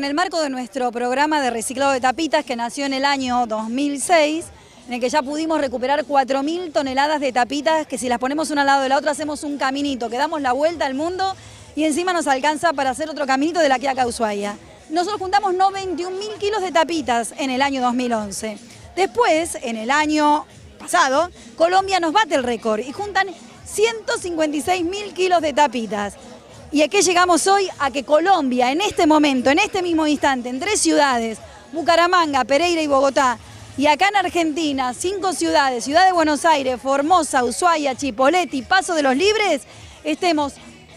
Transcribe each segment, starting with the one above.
En el marco de nuestro programa de reciclado de tapitas que nació en el año 2006, en el que ya pudimos recuperar 4.000 toneladas de tapitas que si las ponemos una al lado de la otra hacemos un caminito, que damos la vuelta al mundo y encima nos alcanza para hacer otro caminito de la que a Ushuaia. Nosotros juntamos 91.000 kilos de tapitas en el año 2011. Después, en el año pasado, Colombia nos bate el récord y juntan 156.000 kilos de tapitas. ¿Y a qué llegamos hoy? A que Colombia, en este momento, en este mismo instante, en tres ciudades, Bucaramanga, Pereira y Bogotá, y acá en Argentina, cinco ciudades, Ciudad de Buenos Aires, Formosa, Ushuaia, Chipoleti, Paso de los Libres, estemos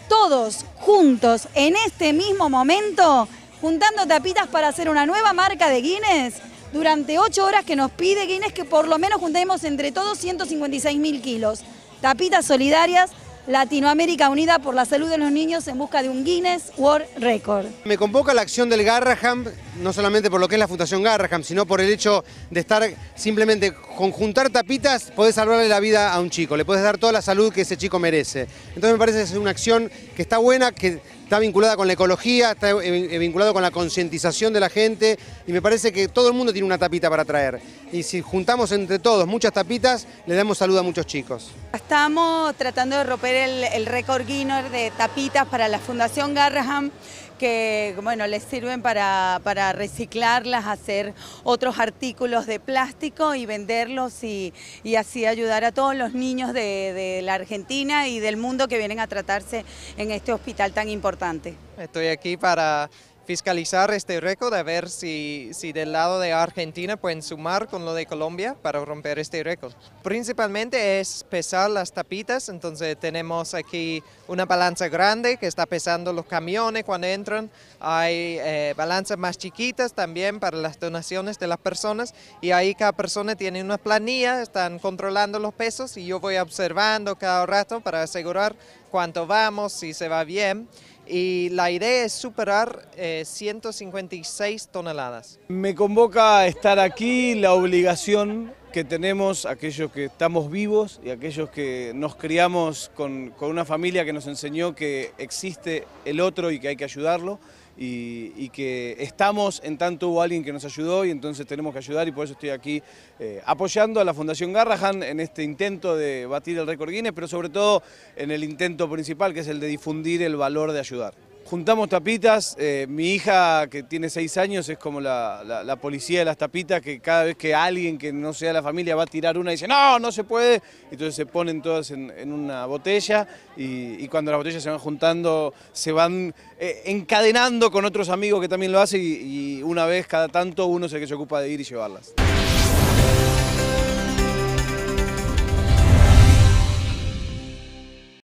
todos juntos en este mismo momento, juntando tapitas para hacer una nueva marca de Guinness, durante ocho horas que nos pide Guinness que por lo menos juntemos entre todos 156 mil kilos. Tapitas solidarias Latinoamérica Unida por la Salud de los Niños en busca de un Guinness World Record. Me convoca la acción del Garraham, no solamente por lo que es la Fundación Garraham, sino por el hecho de estar simplemente conjuntar tapitas, podés salvarle la vida a un chico, le puedes dar toda la salud que ese chico merece. Entonces me parece que es una acción que está buena, que está vinculada con la ecología, está eh, eh, vinculado con la concientización de la gente y me parece que todo el mundo tiene una tapita para traer. Y si juntamos entre todos muchas tapitas, le damos salud a muchos chicos. Estamos tratando de romper el, récord Guinness de tapitas para la Fundación Garraham que bueno, les sirven para, para reciclarlas, hacer otros artículos de plástico y venderlos y, así ayudar a todos los niños de, de la Argentina y del mundo que vienen a tratarse en este hospital tan importante. Estoy aquí para fiscalizar este récord, a ver si, si del lado de Argentina pueden sumar con lo de Colombia para romper este récord. Principalmente es pesar las tapitas, entonces tenemos aquí una balanza grande que está pesando los camiones cuando entran, hay eh, balanzas más chiquitas también para las donaciones de las personas y ahí cada persona tiene una planilla, están controlando los pesos y yo voy observando cada rato para asegurar cuánto vamos, si se va bien y la idea es superar 156 eh, toneladas. Me convoca a estar aquí la obligación que tenemos, aquellos que estamos vivos y aquellos que nos criamos con, una familia que nos enseñó que existe el otro y que hay que ayudarlo y, que estamos en tanto hubo alguien que nos ayudó y entonces tenemos que ayudar y por eso estoy aquí eh, apoyando a la Fundación Garrahan en este intento de batir el récord Guinness, pero sobre todo en el intento principal que es el de difundir el valor de ayudar. Juntamos tapitas, eh, mi hija que tiene seis años es como la, policía de las tapitas que cada vez que alguien que no sea de la familia va a tirar una y dice no, no se puede, entonces se ponen todas en, una botella y, cuando las botellas se van juntando se van eh, encadenando con otros amigos que también lo hacen y, y una vez cada tanto uno es el que se ocupa de ir y llevarlas.